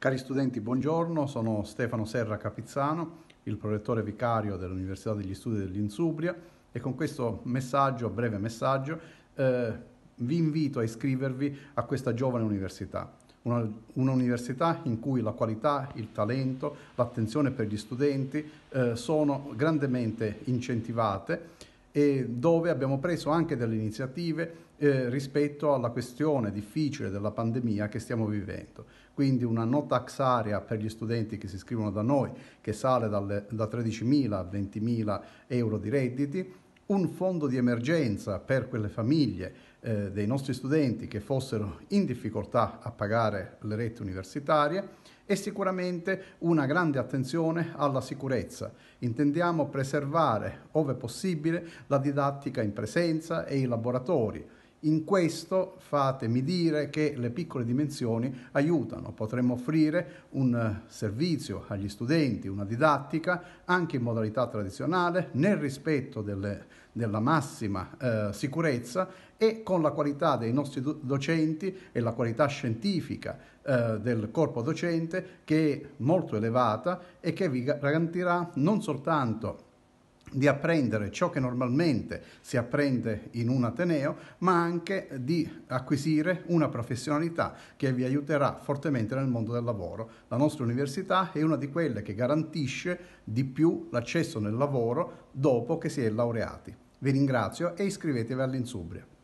Cari studenti, buongiorno, sono Stefano Serra Capizzano, il prorettore vicario dell'Università degli Studi dell'Insubria e con questo messaggio, breve messaggio, eh, vi invito a iscrivervi a questa giovane università. Un'università in cui la qualità, il talento, l'attenzione per gli studenti eh, sono grandemente incentivate e dove abbiamo preso anche delle iniziative eh, rispetto alla questione difficile della pandemia che stiamo vivendo. Quindi una no tax area per gli studenti che si iscrivono da noi che sale dalle, da 13.000 a 20.000 euro di redditi un fondo di emergenza per quelle famiglie eh, dei nostri studenti che fossero in difficoltà a pagare le rette universitarie e sicuramente una grande attenzione alla sicurezza. Intendiamo preservare, ove possibile, la didattica in presenza e i laboratori in questo fatemi dire che le piccole dimensioni aiutano, potremmo offrire un eh, servizio agli studenti, una didattica anche in modalità tradizionale, nel rispetto delle, della massima eh, sicurezza e con la qualità dei nostri docenti e la qualità scientifica eh, del corpo docente che è molto elevata e che vi garantirà non soltanto di apprendere ciò che normalmente si apprende in un Ateneo, ma anche di acquisire una professionalità che vi aiuterà fortemente nel mondo del lavoro. La nostra università è una di quelle che garantisce di più l'accesso nel lavoro dopo che si è laureati. Vi ringrazio e iscrivetevi all'Insubria.